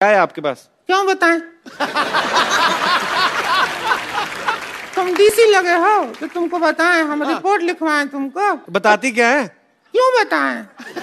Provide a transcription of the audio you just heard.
क्या है आपके पास क्यों बताएं तुम डीसी लगे हो तो तुमको बताएं हम रिपोर्ट हाँ। लिखवाएं तुमको बताती क्या है क्यों बताएं